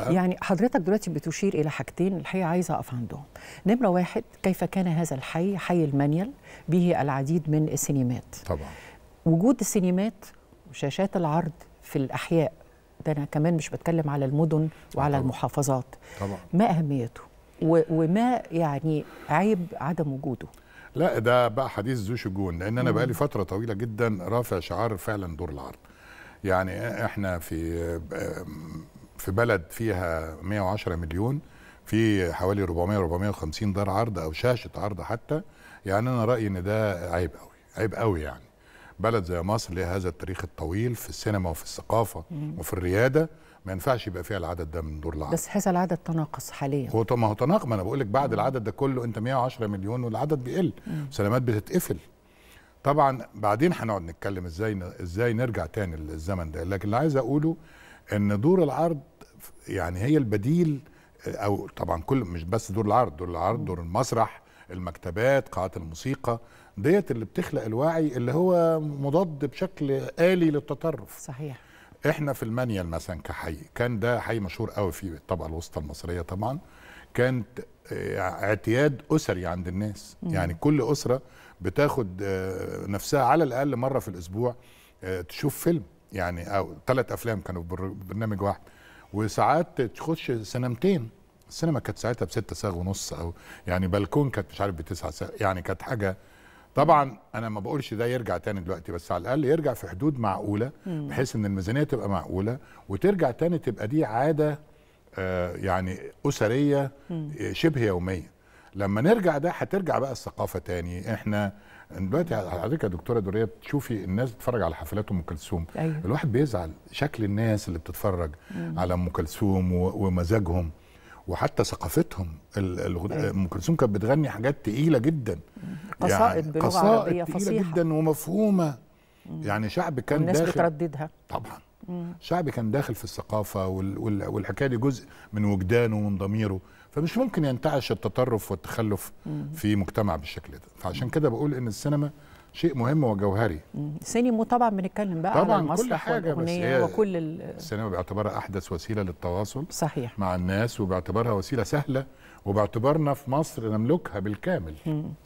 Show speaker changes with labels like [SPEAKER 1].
[SPEAKER 1] بقى. يعني حضرتك دلوقتي بتشير الى حاجتين الحقيقه عايزه اقف عندهم نمره واحد كيف كان هذا الحي حي المنيل به العديد من السينمات طبعا وجود السينمات وشاشات العرض في الاحياء ده انا كمان مش بتكلم على المدن وعلى طبعا. المحافظات طبعا ما اهميته وما يعني عيب
[SPEAKER 2] عدم وجوده لا ده بقى حديث ذو شجون لان انا بقالي فتره طويله جدا رافع شعار فعلا دور العرض يعني احنا في في بلد فيها 110 مليون في حوالي 400 450 دار عرض او شاشه عرض حتى يعني انا رايي ان ده عيب قوي عيب قوي يعني بلد زي مصر ليها هذا التاريخ الطويل في السينما وفي الثقافه وفي الرياده ما ينفعش يبقى فيها العدد ده من دور العرض بس هذا العدد تناقص حاليا هو ما هو تناقص ما انا بقول لك بعد العدد ده كله انت 110 مليون والعدد بيقل سلامات بتتقفل طبعا بعدين هنقعد نتكلم ازاي ازاي نرجع تاني للزمن ده لكن اللي عايز اقوله ان دور العرض يعني هي البديل آه، او طبعا كل مش بس دور العرض دور العرض دور المسرح المكتبات قاعات الموسيقى ديت اللي بتخلق الوعي اللي هو مضاد بشكل آلي للتطرف صحيح احنا في المانيال مثلا كحي كان ده حي مشهور قوي في الطبقه الوسطى المصريه طبعا كانت آه، اعتياد اسري عند الناس مم. يعني كل اسره بتاخد آه، نفسها على الاقل مره في الاسبوع تشوف فيلم يعني او ثلاث افلام كانوا في برنامج واحد وساعات تخش سينمتين السينما كانت ساعتها بستة ساغ ونص او يعني بلكون كانت مش عارف بتسعة ساغ يعني كانت حاجه طبعا انا ما بقولش ده يرجع تاني دلوقتي بس على الاقل يرجع في حدود معقوله بحيث ان الميزانيه تبقى معقوله وترجع تاني تبقى دي عاده آه، يعني اسريه شبه يوميه لما نرجع ده هترجع بقى الثقافه تاني احنا دلوقتي حضرتك يا دكتوره دوريه بتشوفي الناس بتتفرج على حفلات ام كلثوم أيوه. الواحد بيزعل شكل الناس اللي بتتفرج مم. على ام كلثوم ومزاجهم وحتى ثقافتهم أيوة. ام كلثوم كانت بتغني حاجات تقيله جدا قصائد يعني بلغه قصائد عربيه فصيحه جدا ومفهومه مم. يعني شعب كان والناس داخل الناس بترددها طبعا شعب كان داخل في الثقافه والحكايه دي جزء من وجدانه ومن ضميره فمش ممكن ينتعش التطرف والتخلف في مجتمع بالشكل ده فعشان كده بقول ان السينما شيء مهم وجوهري
[SPEAKER 1] سينما طبعا بنتكلم بقى طبعا على المسرح كل حاجة والأغنية وكل
[SPEAKER 2] السينما باعتبارها أحدث وسيلة للتواصل صحيح مع الناس وباعتبارها وسيلة سهلة وباعتبارنا في مصر نملكها بالكامل مم.